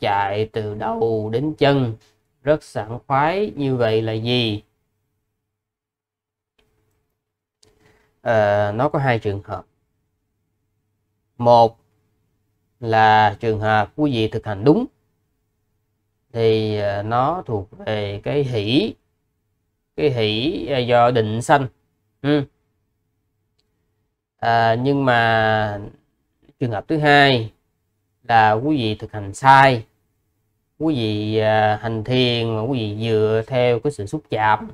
chạy từ đầu đến chân rất sảng khoái như vậy là gì à, nó có hai trường hợp một là trường hợp quý vị thực hành đúng thì ờ, nó thuộc về cái hỷ cái hỷ ờ, do định sanh ừ. à, nhưng mà trường hợp thứ hai là quý vị thực hành sai quý vị à, hành thiền mà quý vị dựa theo cái sự xúc chạm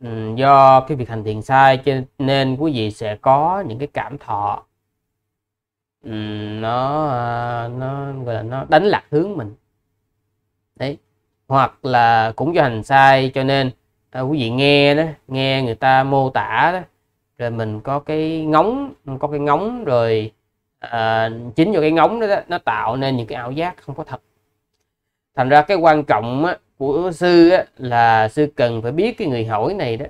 ừ, do cái việc hành thiền sai cho nên quý vị sẽ có những cái cảm thọ ừ, nó à, nó gọi là nó đánh lạc hướng mình đấy hoặc là cũng do hành sai cho nên à, quý vị nghe đó nghe người ta mô tả đó rồi mình có cái ngóng có cái ngóng rồi à, chính do cái ngóng đó, nó tạo nên những cái ảo giác không có thật thành ra cái quan trọng á, của sư á, là sư cần phải biết cái người hỏi này đó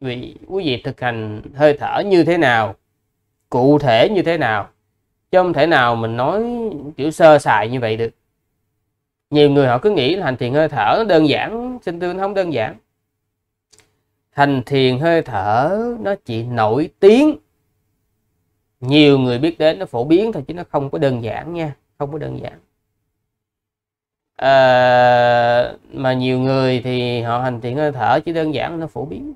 vì quý vị thực hành hơi thở như thế nào cụ thể như thế nào chứ không thể nào mình nói kiểu sơ sài như vậy được nhiều người họ cứ nghĩ là hành thiền hơi thở đơn giản xin tôi không đơn giản hành thiền hơi thở nó chỉ nổi tiếng nhiều người biết đến nó phổ biến thôi chứ nó không có đơn giản nha không có đơn giản à, mà nhiều người thì họ hành thiền hơi thở chỉ đơn giản nó phổ biến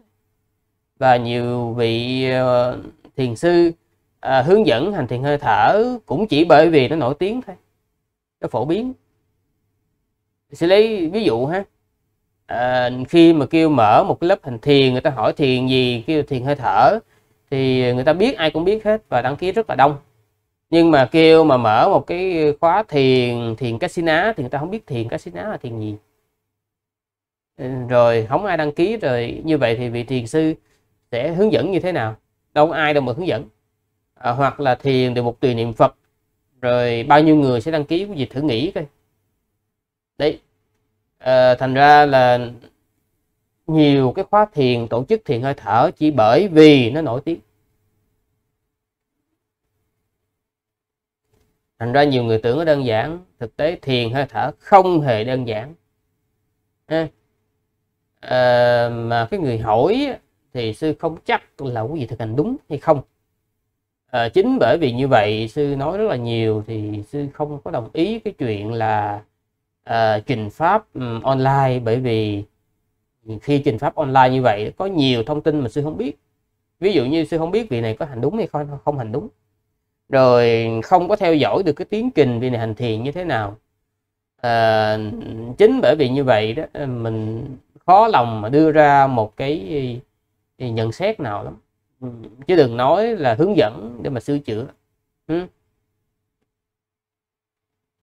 và nhiều vị uh, thiền sư uh, hướng dẫn hành thiền hơi thở cũng chỉ bởi vì nó nổi tiếng thôi nó phổ biến sẽ lấy ví dụ ha à, khi mà kêu mở một lớp hành thiền người ta hỏi thiền gì kêu thiền hơi thở thì người ta biết ai cũng biết hết và đăng ký rất là đông nhưng mà kêu mà mở một cái khóa thiền thiền casino thì người ta không biết thiền casino là thiền gì ừ, rồi không ai đăng ký rồi như vậy thì vị thiền sư sẽ hướng dẫn như thế nào đâu có ai đâu mà hướng dẫn à, hoặc là thiền được một tùy niệm phật rồi bao nhiêu người sẽ đăng ký cái gì thử nghĩ coi đấy à, thành ra là nhiều cái khóa thiền tổ chức thiền hơi thở chỉ bởi vì nó nổi tiếng thành ra nhiều người tưởng nó đơn giản thực tế thiền hơi thở không hề đơn giản à, mà cái người hỏi thì sư không chắc là quý vị thực hành đúng hay không à, chính bởi vì như vậy sư nói rất là nhiều thì sư không có đồng ý cái chuyện là à, trình pháp online bởi vì khi trình pháp online như vậy có nhiều thông tin mà sư không biết ví dụ như sư không biết vị này có hành đúng hay không không hành đúng rồi không có theo dõi được cái tiến trình vị này hành thiền như thế nào à, chính bởi vì như vậy đó mình khó lòng mà đưa ra một cái nhận xét nào lắm ừ. chứ đừng nói là hướng dẫn để mà sư chữa ừ.